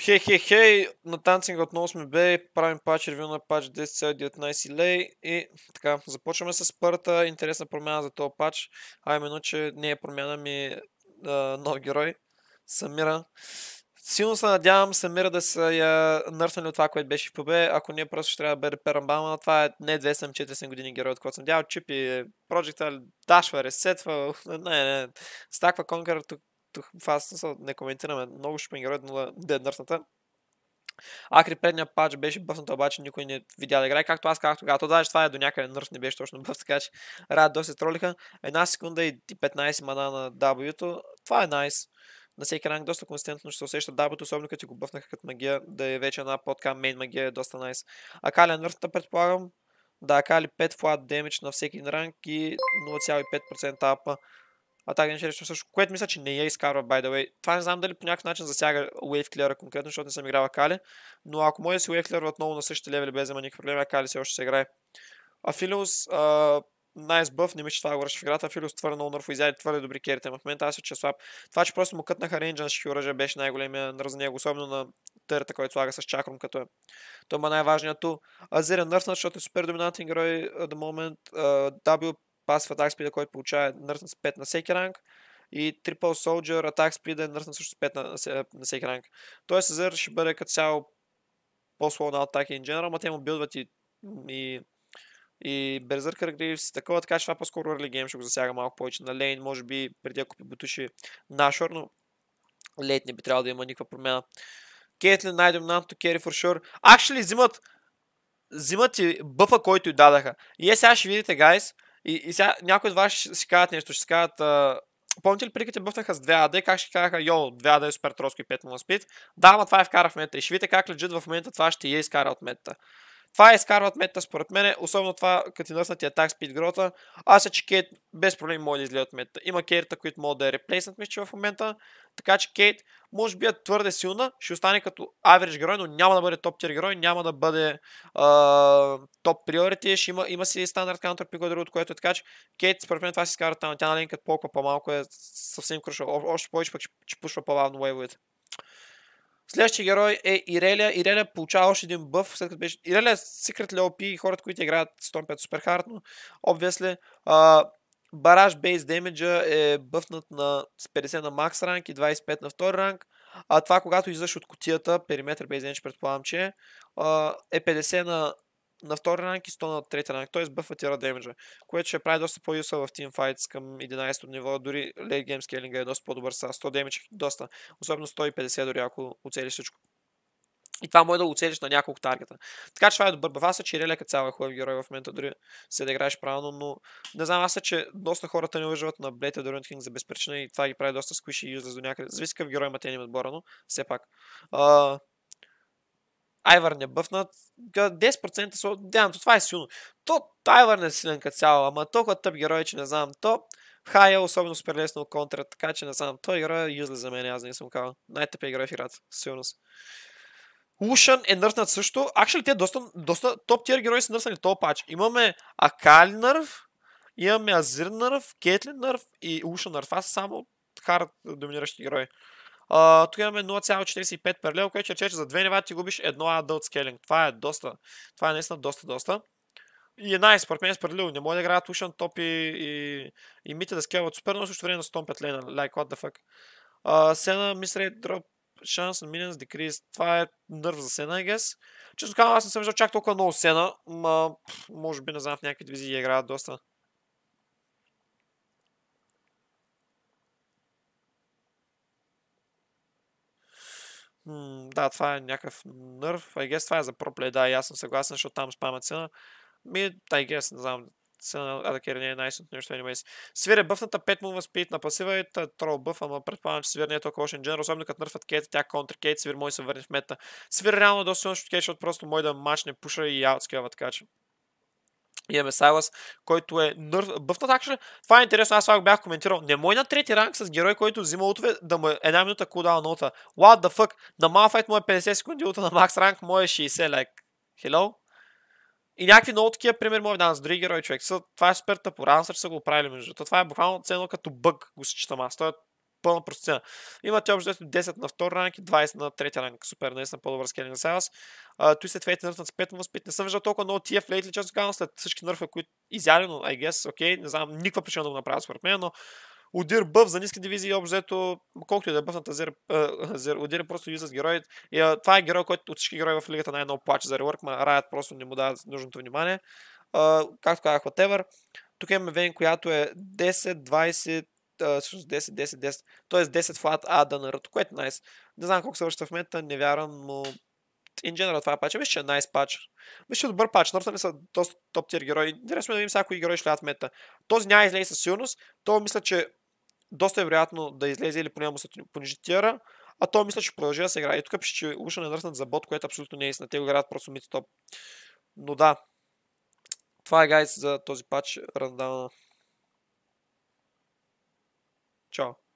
Хей, хей, хей, на танцинга отново сме бе, правим пач ревю на пач 10,19 лей и така, започваме с първата интересна промяна за този пач, а именно, че не е промяна ми е, а, нов герой, Самира. Силно се надявам Самира да са я нърснали от това, което беше в ПБ, ако не просто ще трябва да бъде перамбама, това е не 247 години герой, от който съм дял, чипи, проджекта, дашва, ресетва, не, не, стаква конкър, тук това са не коментираме много, ще герой на деднърсната. Акри предния пач беше бъфната, обаче никой не видя да играе, както аз казах тогава. Това, даже това е до някъде нърс, не беше точно бъф, така че Рад доста тролиха. Една секунда и 15 мана на W-то. Това е найс. Nice. На всеки ранг доста консистентно ще се усеща W, особено като го бъфнаха като магия, да е вече една подка мейн магия е доста найс. Nice. Акали е предполагам. Да, Акали 5 флат демидж на всеки ранг и 0,5% апа а Атака решил също, което мисля, че не я изкарва, by the way. Това не знам дали по някакъв начин засяга Wave Clear конкретно, защото не съм играла Кали, но ако може да си Wave Clear отново на същите левели без да има никакви проблеми, а Кали все още се играе. Афилиус, Найс nice бъв, не мисля, че това го в играта. Филиус твърде много нърфо изяде, твърде добри керите. В момента аз се че слаб. Това, че просто му кътнаха рейнджа на всички оръжия, беше най-големия нърз на него, особено на търта, който слага с чакром, като е. Той е най-важният ту. Азирен Нърфнат, защото е супер доминантен герой the moment. Uh, w пасва атак спида, който получава е нърсен с 5 на всеки ранг и Triple Soldier атак спида е нърсен също с 5 на, на всеки ранг. Той Сезър ще бъде като цяло по-слон на атаки in general, но те му билдват и, и и Берзъркър и такова, така че това по-скоро early game ще го засяга малко повече на лейн, може би преди ако бутуши нашор, но лейт не би трябвало да има никаква промяна. Кейтлин най-доминантното кери for sure. Actually, взимат, взимат и бъфа, който й дадаха. И е, сега ще видите, гайс, и, и сега някои от вас ще си кажат нещо, ще си кажат, а... помните ли приките бъфнаха с 2 AD, как ще казаха, йо, 2 AD е супер троско и 5 му спит? Да, ма това е вкара в мета и ще видите как лежит в момента това ще я изкара от мета. Това е изкарват мета според мен, особено това, като на тия атак спид грота. Аз е, че Кейт без проблем може да от мета. Има керта, които могат да е реплейснат мисля в момента. Така че Кейт може би е твърде силна, ще остане като average герой, но няма да бъде топ тир герой, няма да бъде топ приорити, ще има, има си стандарт каунтер пик от другото, което е така, че Кейт според мен това си скара там, тя на линкът по-малко е съвсем крушал, още повече пък ще, ще пушва по лавно вейвовете. Следващия герой е Ирелия. Ирелия получава още един бъв, след като беше... Ирелия е Secret LP и хората, които играят 105 супер хард, но бараж Base Damage е бъфнат на 50 на макс ранг и 25 на втори ранг. А това, когато излизаш от котията, периметър Base демедж, предполагам, че е 50 на на втори ранг и 100 на трети ранг, т.е. бъфатира демеджа, което ще прави доста по-юсъл в Fights към 11-то ниво, дори late game scaling е доста по-добър с 100 демедж, е доста, особено 150 дори ако оцелиш всичко. И това може да го оцелиш на няколко таргета. Така че това е добър бъв. Аз са, че Реля като цяло е хубав герой в момента, дори се да играеш правилно, но не знам, аз са, че доста хората не уважават на Blade Adorant King за без и това ги прави доста сквиши и юзлес до някъде. Зависи какъв герой имате им отбора, но все пак. Айвар не бъфнат, 10% са то това е силно. То, Айвар не е силен като цяло, ама толкова тъп герой, че не знам. То, Хая е особено супер лесно контра, така че не знам. Той герой е юзли за мен, аз не съм казал. най е герой в играта, сигурно. Лушан е нърснат също. Акшли те доста, доста топ тир герои са нърсани топ пач. Имаме Акали нърв, имаме Азир нърв, Кетлин нърв и Лушан нърв. Аз са само хард доминиращи герои. А, тук имаме 0,45 паралел, което рече, че за 2 нива ти губиш едно adult scaling. Това е доста. Това е наистина доста, доста. И е най, според мен е справедливо. Не може да играят Ocean Top и, и, и мите да скелват супер, но също време на 105 лена Like, what the fuck. Uh, Сена, мисля, дроп шанс на Minions Decrease. Това е нърв за Сена, I guess. Често казвам, аз не съм виждал чак толкова много Сена, ма, може би, не знам, в някакви дивизии играят доста. М- да, това е някакъв нърв. I guess това е за проплей, да, и аз съм съгласен, защото там спама цена. Ми, I guess, не знам, цена на Адакер не е най-сното нещо аниме си. бъфната 5 му спит на пасива и трол бъф, ама предполагам, че Свир не е толкова лошен дженер, особено като нърфът кейт, тя контр кейт, Свир мой се върне в мета. Свир реално е доста силно защото просто мой да мачне пуша и аутскива, така че Имаме Сайлас, който е нърв... Бъфта акшен. Това е интересно, аз това го бях коментирал. Не мой на трети ранг с герой, който взима утове да му е една минута кулдаун нота. What the fuck? На Малфайт му е 50 секунди, ута на макс ранг му е 60, like. Hello? И някакви много такива пример мога да дам с други герои, човек. Са, това е супер тъпо. Рансър са го правили между. Това е буквално ценно като бъг, го считам аз. Той е пълна простина. Имате общо 10 на 2 ранг и 20 на 3 ранг. Супер, наистина по-добър скелен на Сайлас. Той се твейте нърфнат с 5 на спит. Не съм виждал толкова много TF лейтли, често казвам, след всички нърфа, които изяли, но I guess, окей, okay, не знам никаква причина да го направя според мен, но Удир бъв за ниски дивизии, обзето, колкото и да е бъв на Тазер, Удир е просто юзът герой. И, това е герой, който от всички герои в лигата най-много плаче за реворк, ма Riot просто не му дава нужното внимание. Е, както казах, whatever. Тук имаме Вен, която е 10, 20, всъщност 10, 10, 10, т.е. 10 флат А да на което е nice. Не знам колко се връща в момента, не вярвам, но in general това е пач. Мисля, че е nice пач. Мисля, че е добър пач. Нортън са доста топ тир герои. Интересно е да видим сега кои герои ще в мета. Този няма излезе със сигурност. То мисля, че доста е вероятно да излезе или поне му се понижи тира. А то мисля, че продължи да се играе. И тук пише, че уша е не дръснат за бот, което абсолютно не е истина. Те го играят просто мид топ. Но да. Това е гайс за този пач рандауна. Ciao.